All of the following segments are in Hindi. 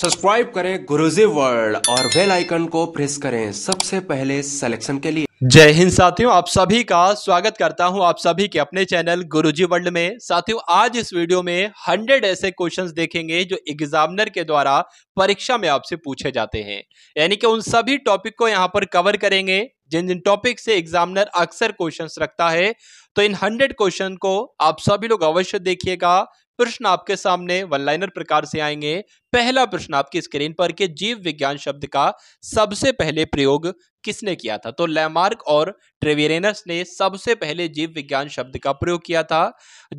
सब्सक्राइब करें गुरुजी वर्ल्ड और बेल आइकन को प्रेस करें सबसे पहले सिलेक्शन के लिए जय हिंद साथियों आप सभी का स्वागत करता हूं आप सभी के अपने चैनल गुरुजी वर्ल्ड में साथियों आज इस वीडियो में हंड्रेड ऐसे क्वेश्चंस देखेंगे जो एग्जामिनर के द्वारा परीक्षा में आपसे पूछे जाते हैं यानी कि उन सभी टॉपिक को यहां पर कवर करेंगे जिन जिन टॉपिक से एग्जामिनर अक्सर क्वेश्चन रखता है तो इन हंड्रेड क्वेश्चन को आप सभी लोग अवश्य देखिएगा प्रश्न आपके सामने वन लाइनर प्रकार से आएंगे पहला प्रश्न आपकी स्क्रीन पर कि जीव विज्ञान शब्द का सबसे पहले प्रयोग किसने किया था तो लैमार्क और ट्रेवेरेनस ने सबसे पहले जीव विज्ञान शब्द का प्रयोग किया था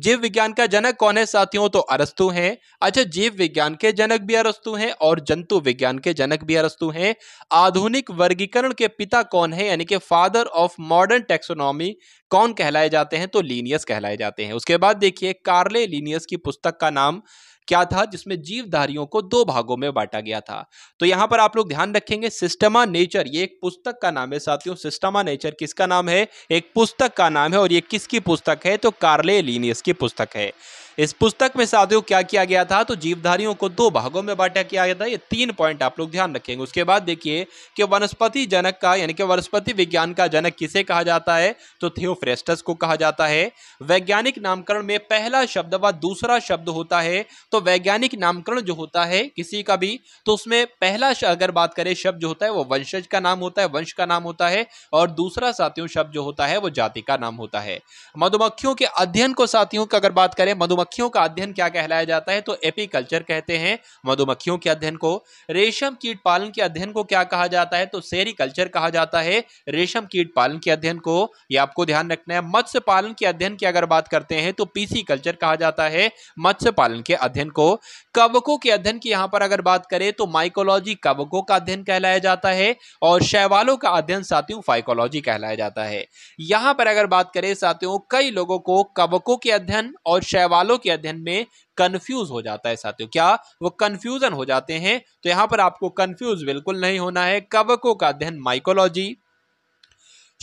जीव विज्ञान का जनक कौन है साथियों तो अरस्तु हैं अच्छा जीव विज्ञान के जनक भी अरस्तु हैं और जंतु विज्ञान के जनक भी अरस्तु हैं आधुनिक वर्गीकरण के पिता कौन है यानी कि फादर ऑफ मॉडर्न टेक्सोनॉमी कौन कहलाए जाते हैं तो लीनियस कहलाए जाते हैं उसके बाद देखिए कार्ले लीनियस की पुस्तक का नाम क्या था जिसमें जीवधारियों को दो भागों में बांटा गया था तो यहां पर आप लोग ध्यान रखेंगे सिस्टमा नेचर ये एक पुस्तक का नाम है साथियों सिस्टमा नेचर किसका नाम है एक पुस्तक का नाम है और ये किसकी पुस्तक है तो कार्ले लीनियस की पुस्तक है इस पुस्तक में साथियों क्या किया गया था तो जीवधारियों को दो भागों में बांटा किया गया था ये तीन पॉइंट आप लोग ध्यान रखेंगे उसके बाद देखिए कि वनस्पति जनक का यानी कि वनस्पति विज्ञान का जनक किसे कहा जाता है तो थियोफ्रेस्टस को कहा जाता है वैज्ञानिक नामकरण में पहला शब्द व दूसरा शब्द होता है तो वैज्ञानिक नामकरण जो होता है किसी का भी तो उसमें पहला अगर बात करें शब्द जो होता है वो वंशज का नाम होता है वंश का नाम होता है और दूसरा साथियों शब्द जो होता है वो जाति का नाम होता है मधुमक्खियों के अध्ययन को साथियों का अगर बात करें मधुमक्खी मधुमक्खियों का अध्ययन क्या कहलाया जाता है तो एपीकल्चर कहते हैं मधुमक्खियों के अध्ययन को रेशम कीट पालन के अध्ययन को क्या कहा जाता है तो सेरिकल्चर कहा जाता है रेशम कीट पालन के अध्ययन को ये आपको ध्यान रखना है मत्स्य पालन के अध्ययन की अगर बात करते हैं तो पीसी कल्चर कहा जाता है मत्स्य पालन के अध्ययन को कवकों के अध्ययन की यहाँ पर अगर बात करें तो माइकोलॉजी कवकों का अध्ययन कहलाया जाता है और शैवालों का अध्ययन साथियों फाइकोलॉजी कहलाया जाता है यहाँ पर अगर बात करें साथियों कई लोगों को कवकों के अध्ययन और शैवालों के अध्ययन में कंफ्यूज हो जाता है साथियों क्या वो कंफ्यूजन हो जाते हैं तो यहाँ पर आपको कंफ्यूज बिल्कुल नहीं होना है कवकों का अध्ययन माइकोलॉजी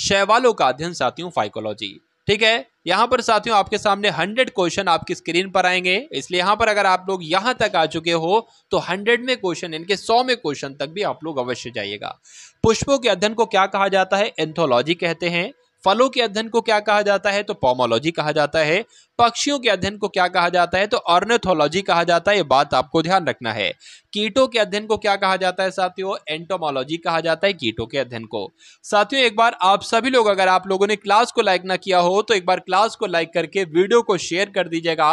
शैवालों का अध्ययन साथियों फाइकोलॉजी ठीक है यहाँ पर साथियों आपके सामने 100 क्वेश्चन आपकी स्क्रीन पर आएंगे इसलिए यहाँ पर अगर आप लोग यहाँ तक आ चुके हो तो 100 में क्वेश्चन इनके 100 में क्वेश्चन तक भी आप लोग अवश्य जाइएगा पुष्पों के अध्ययन को क्या कहा जाता है एंथोलॉजी कहते हैं फलों के अध्ययन को क्या कहा जाता है तो पॉमोलॉजी कहा जाता है पक्षियों के अध्ययन को क्या कहा जाता है तो ऑर्नेथोलॉजी कहा जाता है ये बात आपको ध्यान रखना है कीटों के अध्ययन को क्या कहा जाता है साथियों एंटोमोलॉजी कहा जाता है कीटों के अध्ययन को साथियों एक बार आप सभी लोग अगर आप लोगों ने क्लास को लाइक ना किया हो तो एक बार क्लास को लाइक करके वीडियो को शेयर कर दीजिएगा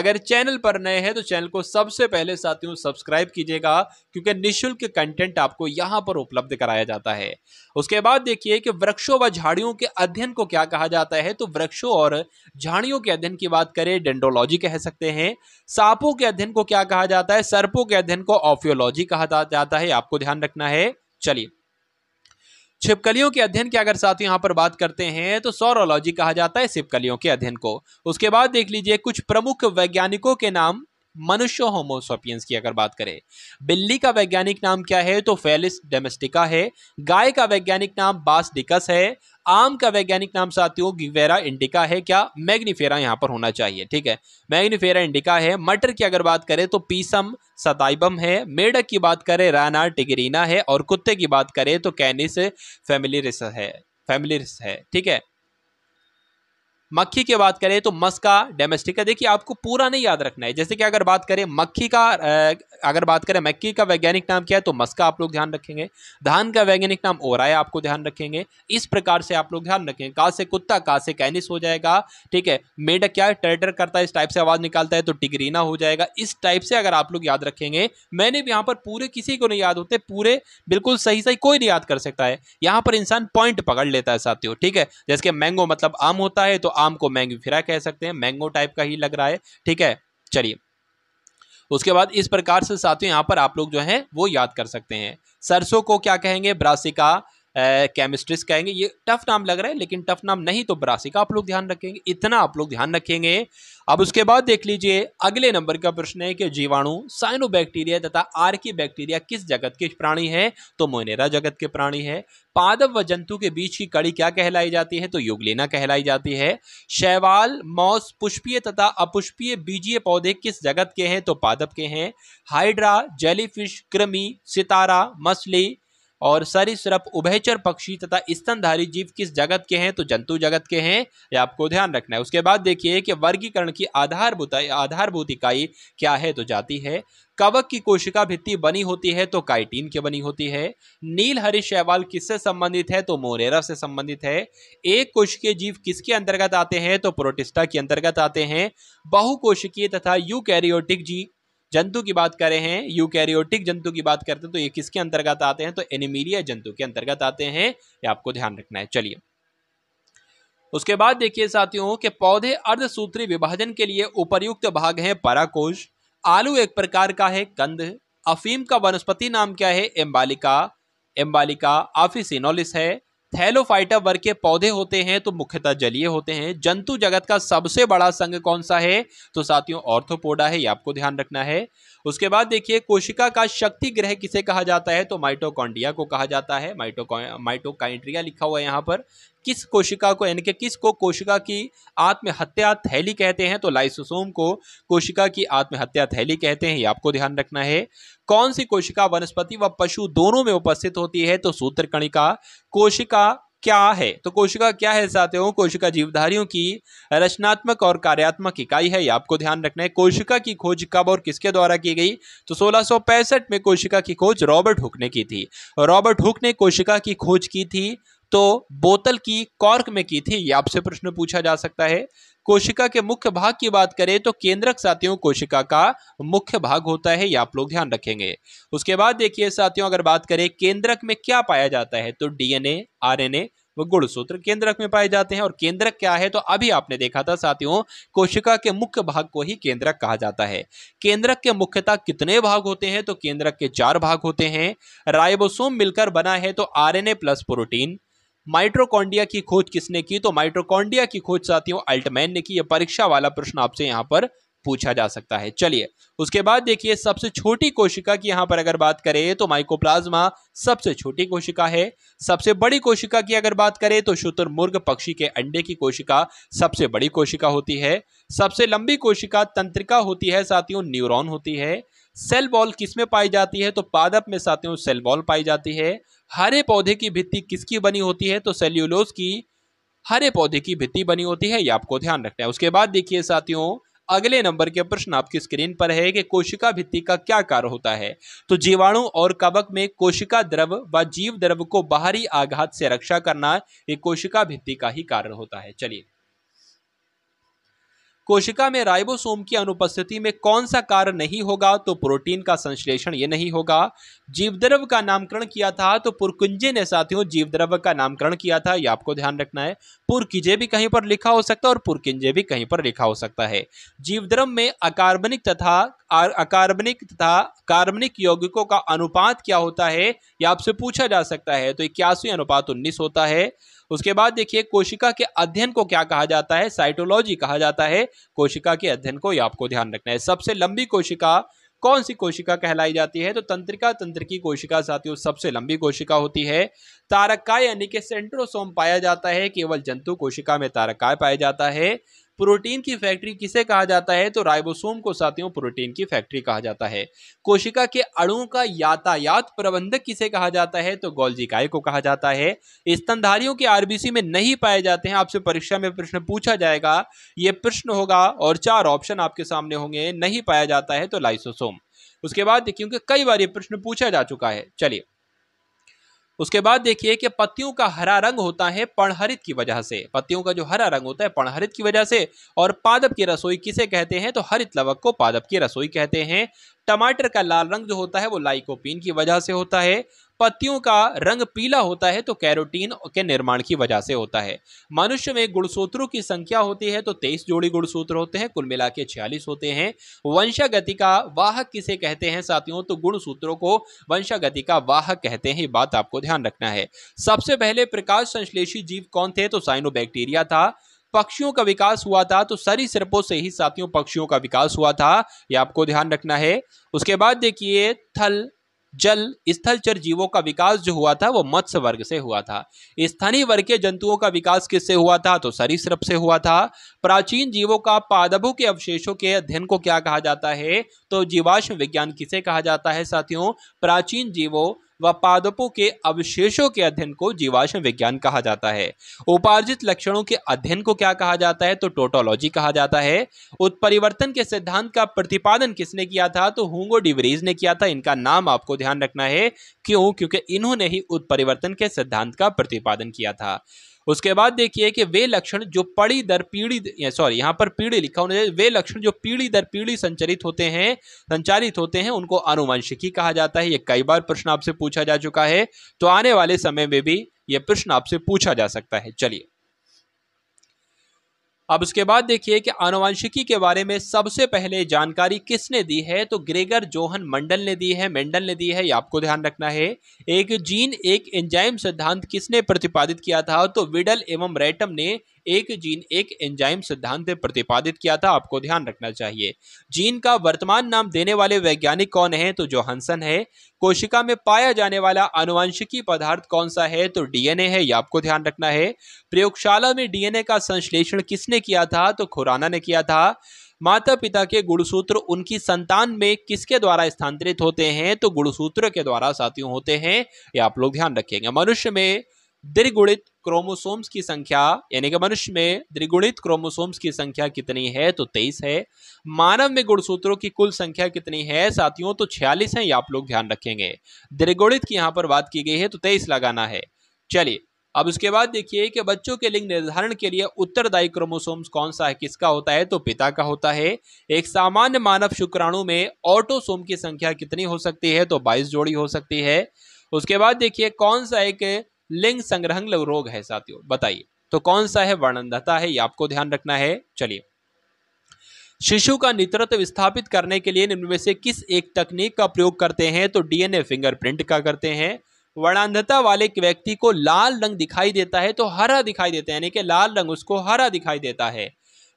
अगर चैनल पर नए हैं तो चैनल को सबसे पहले साथियों सब्सक्राइब कीजिएगा क्योंकि निःशुल्क कंटेंट आपको यहाँ पर उपलब्ध कराया जाता है उसके बाद देखिए कि वृक्षों व झाड़ियों के अध्ययन अध्ययन को क्या कहा जाता है तो वृक्षों और झाड़ियों के अध्ययन की बात करें डेंडोलॉजी कह सकते हैं सांपों के अध्ययन को क्या कहा जाता है सर्पों के अध्ययन को ऑफियोलॉजी कहा जाता है आपको ध्यान रखना है चलिए छिपकलियों के अध्ययन की अगर साथ यहाँ पर बात करते हैं तो सोरोलॉजी कहा जाता है छिपकलियों के अध्ययन को उसके बाद देख लीजिए कुछ प्रमुख वैज्ञानिकों के नाम मनुष्य होमोसोपियंस की अगर बात करें बिल्ली का वैज्ञानिक नाम क्या है तो फेलिस डेमेस्टिका है गाय का वैज्ञानिक नाम बास डिकस है आम का वैज्ञानिक नाम साथियों गिवेरा इंडिका है क्या मैग्नीफेरा यहाँ पर होना चाहिए ठीक है मैग्नीफेरा इंडिका है मटर की अगर बात करें तो पीसम सताइबम है मेढक की बात करें राना टिगरीना है और कुत्ते की बात करें तो कैनिस फैमिलिस है फैमिलिस है ठीक है मक्खी की बात करें तो मस्का डेमेस्टिका देखिए आपको पूरा नहीं याद रखना है जैसे कि अगर बात करें मक्खी का अगर बात करें मक्खी का वैज्ञानिक नाम क्या है तो मस्का आप लोग ध्यान रखेंगे धान का वैज्ञानिक नाम ओराया आपको ध्यान रखेंगे इस प्रकार से आप लोग ध्यान रखेंगे का से कुत्ता का से कैनिस हो जाएगा ठीक है मेढक क्या है टर्टर करता है इस टाइप से आवाज़ निकालता है तो टिगरीना हो जाएगा इस टाइप से अगर आप लोग याद रखेंगे मैंने भी यहाँ पर पूरे किसी को नहीं याद होते पूरे बिल्कुल सही सही कोई नहीं याद कर सकता है यहाँ पर इंसान पॉइंट पकड़ लेता है साथियों ठीक है जैसे मैंगो मतलब आम होता है तो आम को फिरा कह सकते हैं मैंगो टाइप का ही लग रहा है ठीक है चलिए उसके बाद इस प्रकार से साथियों यहाँ पर आप लोग जो है वो याद कर सकते हैं सरसों को क्या कहेंगे ब्रासिका केमिस्ट्रीज कहेंगे ये टफ नाम लग रहा है लेकिन टफ नाम नहीं तो बरासी का आप लोग ध्यान रखेंगे इतना आप लोग ध्यान रखेंगे अब उसके बाद देख लीजिए अगले नंबर का प्रश्न है कि जीवाणु साइनो बैक्टीरिया तथा की बैक्टीरिया किस जगत के प्राणी है तो मोनेरा जगत के प्राणी है पादव व जंतु के बीच की कड़ी क्या कहलाई जाती है तो युगलेना कहलाई जाती है शैवाल मौस पुष्पीय तथा अपुष्पीय बीजीय पौधे किस जगत के हैं तो पादप के हैं हाइड्रा जेलीफिश कृमि सितारा मछली और सरिसप उभयचर पक्षी तथा स्तनधारी जीव किस जगत के हैं तो जंतु जगत के हैं ये आपको ध्यान रखना है उसके बाद देखिए कि वर्गीकरण की आधारभूत आधारभूत इकाई क्या है तो जाति है कवक की कोशिका भित्ति बनी होती है तो काइटीन के बनी होती है नील हरी शैवाल किससे संबंधित है तो मोरेरा से संबंधित है एक कोशिकीय जीव किसके अंतर्गत आते हैं तो प्रोटिस्टा के अंतर्गत आते हैं बहुकोशिकीय तथा यूकैरियोटिक जीव जंतु की बात करें हैं यूकैरियोटिक जंतु की बात करते हैं तो ये किसके अंतर्गत आते हैं तो एनिमीलिया जंतु के अंतर्गत आते हैं ये आपको ध्यान रखना है चलिए उसके बाद देखिए साथियों के पौधे अर्धसूत्री विभाजन के लिए उपयुक्त भाग है पराकोश आलू एक प्रकार का है कंध अफीम का वनस्पति नाम क्या है एम्बालिका एम्बालिका आफिसिनोलिस है थैलोफाइटा वर्ग के पौधे होते हैं तो मुख्यतः जलीय होते हैं जंतु जगत का सबसे बड़ा संघ कौन सा है तो साथियों ऑर्थोपोडा है ये आपको ध्यान रखना है उसके बाद देखिए कोशिका का शक्ति ग्रह किसे कहा जाता है तो माइटोकॉन्ड्रिया को कहा जाता है माइटो माइटोकाइंड्रिया लिखा हुआ है यहाँ पर किस कोशिका को यानी कि किस को कोशिका की आत्महत्या थैली कहते हैं तो लाइसोसोम को कोशिका की आत्महत्या थैली कहते हैं ये आपको ध्यान रखना है कौन सी कोशिका वनस्पति व पशु दोनों में उपस्थित होती है तो सूत्र कणिका कोशिका क्या है तो कोशिका क्या है साथियों कोशिका जीवधारियों की रचनात्मक और कार्यात्मक इकाई है ये आपको ध्यान रखना है कोशिका की खोज कब और किसके द्वारा की गई तो 1665 में कोशिका की खोज रॉबर्ट हुक ने की थी रॉबर्ट हुक ने कोशिका की खोज की थी तो बोतल की कॉर्क में की थी ये आपसे प्रश्न पूछा जा सकता है कोशिका के मुख्य भाग की बात करें तो केंद्रक साथियों कोशिका का मुख्य भाग होता है ये आप लोग ध्यान रखेंगे उसके बाद देखिए साथियों अगर बात करें केंद्रक में क्या पाया जाता है तो डीएनए आरएनए व गुणसूत्र केंद्रक में पाए जाते हैं और केंद्रक क्या है तो अभी आपने देखा था साथियों कोशिका के मुख्य भाग को ही केंद्रक कहा जाता है केंद्रक के मुख्यतः कितने भाग होते हैं तो केंद्रक के चार भाग होते हैं राइबोसोम मिलकर बना है तो आर प्लस प्रोटीन माइट्रोकॉन्डिया की खोज किसने की तो माइट्रोकॉन्डिया की खोज साथियों अल्टमैन ने की यह परीक्षा वाला प्रश्न आपसे यहाँ पर पूछा जा सकता है चलिए उसके बाद देखिए सबसे छोटी कोशिका की यहाँ पर अगर बात करें तो माइकोप्लाज्मा सबसे छोटी कोशिका है सबसे बड़ी कोशिका की अगर बात करें तो शुतुरमुर्ग पक्षी के अंडे की कोशिका सबसे बड़ी कोशिका होती है सबसे लंबी कोशिका तंत्रिका होती है साथियों न्यूरॉन होती है सेल बॉल किस में पाई जाती है तो पादप में साथियों सेल बॉल पाई जाती है हरे पौधे की भित्ति किसकी बनी होती है तो सेल्यूलोज की हरे पौधे की भित्ति बनी होती है ये आपको ध्यान रखना है उसके बाद देखिए साथियों अगले नंबर के प्रश्न आपकी स्क्रीन पर है कि कोशिका भित्ति का क्या कार्य होता है तो जीवाणु और कवक में कोशिका द्रव व जीव द्रव को बाहरी आघात से रक्षा करना ये कोशिका भित्ति का ही कारण होता है चलिए कोशिका में राइबोसोम की अनुपस्थिति में कौन सा कार्य नहीं होगा तो प्रोटीन का संश्लेषण ये नहीं होगा जीवद्रव का नामकरण किया था तो पुरकुंजे ने साथियों जीवद्रव का नामकरण किया था यह आपको ध्यान रखना है पुरकिजे भी कहीं पर लिखा हो सकता है और पुरकिंजे भी कहीं पर लिखा हो सकता है जीवद्रव में अकार्बनिक तथा अकार्बनिक तथा कार्बनिक यौगिकों का अनुपात क्या होता है यह आपसे पूछा जा सकता है तो इक्यासी अनुपात उन्नीस होता है उसके बाद देखिए कोशिका के अध्ययन को क्या कहा जाता है साइटोलॉजी कहा जाता है कोशिका के अध्ययन को आपको ध्यान रखना है सबसे लंबी कोशिका कौन सी कोशिका कहलाई जाती है तो तंत्रिका तंत्र की कोशिका साथियों सबसे लंबी कोशिका होती है तारकाय यानी कि सेंट्रोसोम पाया जाता है केवल जंतु कोशिका में तारकाय पाया जाता है प्रोटीन की फैक्ट्री किसे कहा जाता है तो राइबोसोम को साथियों प्रोटीन की फैक्ट्री कहा जाता है कोशिका के अणुओं का यातायात प्रबंधक किसे कहा जाता है तो गोल्जिकाय को कहा जाता है स्तनधारियों के आरबीसी में नहीं पाए जाते हैं आपसे परीक्षा में प्रश्न पूछा जाएगा ये प्रश्न होगा और चार ऑप्शन आपके सामने होंगे नहीं पाया जाता है तो लाइसोसोम उसके बाद क्योंकि कई बार ये प्रश्न पूछा जा चुका है चलिए उसके बाद देखिए कि पत्तियों का हरा रंग होता है पणहरित की वजह से पत्तियों का जो हरा रंग होता है पणहरित की वजह से और पादप की रसोई किसे कहते हैं तो हरित लवक को पादप की रसोई कहते हैं टमाटर का लाल रंग जो होता है वो लाइकोपीन की वजह से होता है पत्तियों का रंग पीला होता है तो कैरोटीन के निर्माण की वजह से होता है मनुष्य में गुणसूत्रों की संख्या होती है तो तेईस जोड़ी गुणसूत्र होते हैं कुल मिला के छियालीस होते हैं वंशागति का वाहक किसे कहते हैं साथियों तो गुणसूत्रों को वंशागति का वाहक कहते हैं ये बात आपको ध्यान रखना है सबसे पहले प्रकाश संश्लेषी जीव कौन थे तो साइनो था पक्षियों का विकास हुआ था तो सरी सरीसृपों से ही साथियों पक्षियों का विकास हुआ था ये आपको ध्यान रखना है उसके बाद देखिए थल जल स्थलचर जीवों का विकास जो हुआ था वो मत्स्य वर्ग से हुआ था स्थानीय वर्ग के जंतुओं का विकास किससे हुआ था तो सरीसृप से हुआ था प्राचीन जीवों का पादभों के अवशेषों के अध्ययन को क्या कहा जाता है तो जीवाश्म विज्ञान किसे कहा जाता है साथियों प्राचीन जीवों व पादपों के अवशेषों के अध्ययन को जीवाश्म विज्ञान कहा जाता है उपार्जित लक्षणों के अध्ययन को क्या कहा जाता है तो टोटोलॉजी कहा जाता है उत्परिवर्तन के सिद्धांत का प्रतिपादन किसने किया था तो हुंगो डिवरीज ने किया था इनका नाम आपको ध्यान रखना है क्यों क्योंकि इन्होंने ही उत्परिवर्तन के सिद्धांत का प्रतिपादन किया था उसके बाद देखिए कि वे लक्षण जो पड़ी दर पीढ़ी सॉरी यहाँ पर पीढ़ी लिखा होना चाहिए वे लक्षण जो पीढ़ी दर पीढ़ी संचरित होते हैं संचालित होते हैं उनको अनुवंशिकी कहा जाता है ये कई बार प्रश्न आपसे पूछा जा चुका है तो आने वाले समय में भी ये प्रश्न आपसे पूछा जा सकता है चलिए अब उसके बाद देखिए कि आनुवंशिकी के बारे में सबसे पहले जानकारी किसने दी है तो ग्रेगर जोहन मंडल ने दी है मेंडल ने दी है ये आपको ध्यान रखना है एक जीन एक एंजाइम सिद्धांत किसने प्रतिपादित किया था तो विडल एवं रेटम ने एक जीन एक एंजाइम सिद्धांत प्रतिपादित किया था आपको ध्यान रखना चाहिए जीन का वर्तमान नाम देने वाले वैज्ञानिक कौन है तो जोहानसन है कोशिका में पाया जाने वाला अनुवंशिकी पदार्थ कौन सा है तो डीएनए है यह आपको ध्यान रखना है प्रयोगशाला में डीएनए का संश्लेषण किसने किया था तो खुराना ने किया था माता पिता के गुणसूत्र उनकी संतान में किसके द्वारा स्थानांतरित होते हैं तो गुणसूत्र के द्वारा साथियों होते हैं ये आप लोग ध्यान रखेंगे मनुष्य में द्विगुणित क्रोमोसोम्स की संख्या यानी कि मनुष्य में द्रिगुणित क्रोमोसोम्स की संख्या कितनी है तो तेईस है मानव में गुणसूत्रों की कुल संख्या कितनी है साथियों तो 46 है ये आप लोग ध्यान रखेंगे द्रिगुणित की यहां पर बात की गई है तो तेईस लगाना है चलिए अब उसके बाद देखिए कि बच्चों के लिंग निर्धारण के लिए उत्तरदायी क्रोमोसोम्स कौन सा है किसका होता है तो पिता का होता है एक सामान्य मानव शुक्राणु में ऑटोसोम की संख्या कितनी हो सकती है तो 22 जोड़ी हो सकती है उसके बाद देखिए कौन सा एक लिंग संग्रह रोग है साथियों बताइए तो कौन सा है वर्णनधता है ये आपको ध्यान रखना है चलिए शिशु का नेतृत्व विस्थापित करने के लिए निम्न में से किस एक तकनीक का प्रयोग करते हैं तो डीएनए फिंगरप्रिंट का करते हैं वर्णांधता वाले व्यक्ति को लाल रंग दिखाई देता है तो हरा दिखाई देता है यानी कि लाल रंग उसको हरा दिखाई देता है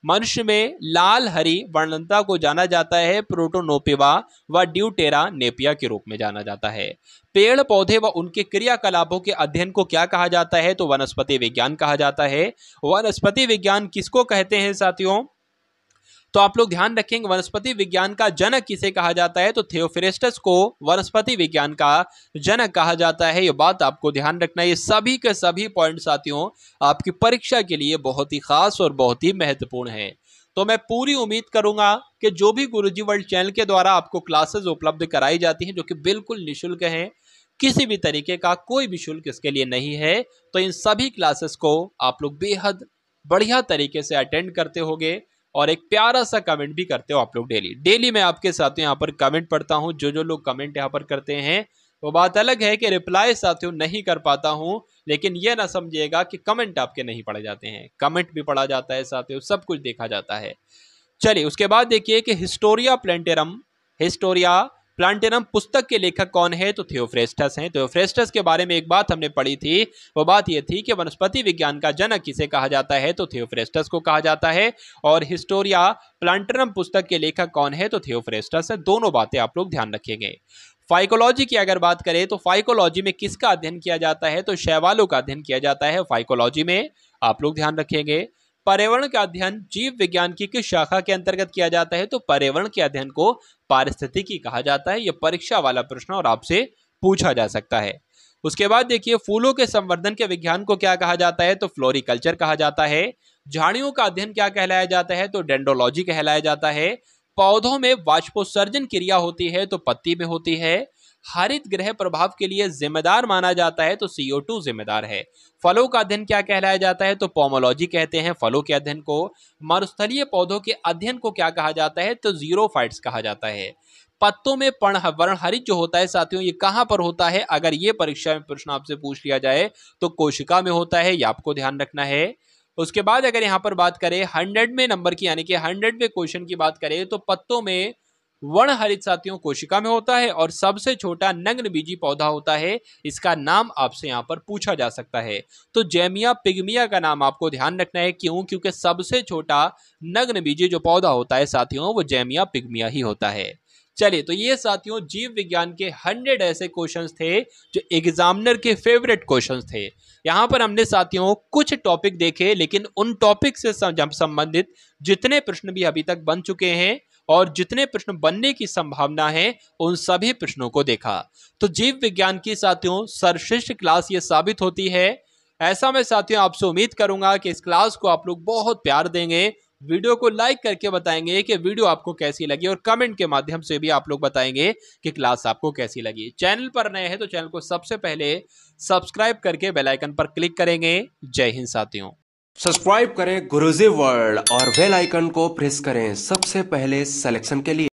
मनुष्य में लाल हरी वर्णनता को जाना जाता है प्रोटोनोपिवा व ड्यूटेरा नेपिया के रूप में जाना जाता है पेड़ पौधे व उनके क्रियाकलापों के अध्ययन को क्या कहा जाता है तो वनस्पति विज्ञान कहा जाता है वनस्पति विज्ञान किसको कहते हैं साथियों तो आप लोग ध्यान रखेंगे वनस्पति विज्ञान का जनक किसे कहा जाता है तो थियोफेरेस्टस को वनस्पति विज्ञान का जनक कहा जाता है ये बात आपको ध्यान रखना ये सभी के सभी पॉइंट साथियों आपकी परीक्षा के लिए बहुत ही खास और बहुत ही महत्वपूर्ण है तो मैं पूरी उम्मीद करूंगा कि जो भी गुरुजी वर्ल्ड चैनल के द्वारा आपको क्लासेस उपलब्ध कराई जाती हैं जो कि बिल्कुल निःशुल्क हैं किसी भी तरीके का कोई भी शुल्क इसके लिए नहीं है तो इन सभी क्लासेस को आप लोग बेहद बढ़िया तरीके से अटेंड करते होंगे और एक प्यारा सा कमेंट भी करते हो आप लोग डेली डेली मैं आपके साथ यहाँ पर कमेंट पढ़ता हूँ जो जो लोग कमेंट यहाँ पर करते हैं वो बात अलग है कि रिप्लाई साथियों नहीं कर पाता हूँ लेकिन ये ना समझिएगा कि कमेंट आपके नहीं पढ़े जाते हैं कमेंट भी पढ़ा जाता है साथियों सब कुछ देखा जाता है चलिए उसके बाद देखिए कि हिस्टोरिया प्लेंटेरम हिस्टोरिया प्लांटेनम पुस्तक के लेखक कौन है तो थियोफ्रेस्टस हैं थियोफ्रेस्टस के बारे में एक बात हमने पढ़ी थी वो बात यह थी कि वनस्पति विज्ञान का जनक किसे कहा जाता है तो थियोफ्रेस्टस को कहा जाता है और हिस्टोरिया प्लांटेनम पुस्तक के लेखक कौन है तो थियोफ्रेस्टस है दोनों बातें आप लोग ध्यान रखेंगे फाइकोलॉजी की अगर बात करें तो फाइकोलॉजी में किसका अध्ययन किया जाता है तो शैवालों का अध्ययन किया जाता है फाइकोलॉजी में आप लोग ध्यान रखेंगे पर्यावरण का अध्ययन जीव विज्ञान की किस शाखा के अंतर्गत किया जाता है तो पर्यावरण के अध्ययन को पारिस्थितिकी कहा जाता है यह परीक्षा वाला प्रश्न और आपसे पूछा जा सकता है उसके बाद देखिए फूलों के संवर्धन के विज्ञान को क्या कहा जाता है तो फ्लोरिकल्चर कहा जाता है झाड़ियों का अध्ययन क्या कहलाया जाता है तो डेंडोलॉजी कहलाया जाता है पौधों में वाष्पोत्सर्जन क्रिया होती है तो पत्ती में होती है हरित ग्रह प्रभाव के लिए जिम्मेदार माना जाता है तो सीओ टू जिम्मेदार है फलों का अध्ययन क्या कहलाया जाता है तो पोमोलॉजी कहते हैं फलों के अध्ययन को मरुस्थलीय पौधों के अध्ययन को क्या कहा जाता है तो जीरो फाइट्स कहा जाता है पत्तों में पण वर्ण हरित जो होता है साथियों ये कहाँ पर होता है अगर ये परीक्षा में प्रश्न आपसे पूछ लिया जाए तो कोशिका में होता है ये आपको ध्यान रखना है उसके बाद अगर यहाँ पर बात करें हंड्रेड में नंबर की यानी कि हंड्रेड में क्वेश्चन की बात करें तो पत्तों में वर्ण हरित साथियों कोशिका में होता है और सबसे छोटा नग्न बीजी पौधा होता है इसका नाम आपसे यहाँ पर पूछा जा सकता है तो जैमिया पिग्मिया का नाम आपको ध्यान रखना है क्यों क्योंकि सबसे छोटा नग्न बीजी जो पौधा होता है साथियों वो जैमिया पिग्मिया ही होता है चलिए तो ये साथियों जीव विज्ञान के हंड्रेड ऐसे क्वेश्चन थे जो एग्जामिनर के फेवरेट क्वेश्चन थे यहाँ पर हमने साथियों कुछ टॉपिक देखे लेकिन उन टॉपिक से संबंधित जितने प्रश्न भी अभी तक बन चुके हैं और जितने प्रश्न बनने की संभावना है उन सभी प्रश्नों को देखा तो जीव विज्ञान की साथियों सर्वश्रेष्ठ क्लास ये साबित होती है ऐसा मैं साथियों आपसे उम्मीद करूंगा कि इस क्लास को आप लोग बहुत प्यार देंगे वीडियो को लाइक करके बताएंगे कि वीडियो आपको कैसी लगी और कमेंट के माध्यम से भी आप लोग बताएंगे कि क्लास आपको कैसी लगी चैनल पर नए हैं तो चैनल को सबसे पहले सब्सक्राइब करके बेल आइकन पर क्लिक करेंगे जय हिंद साथियों सब्सक्राइब करें गुरुजी वर्ल्ड और बेल आइकन को प्रेस करें सबसे पहले सिलेक्शन के लिए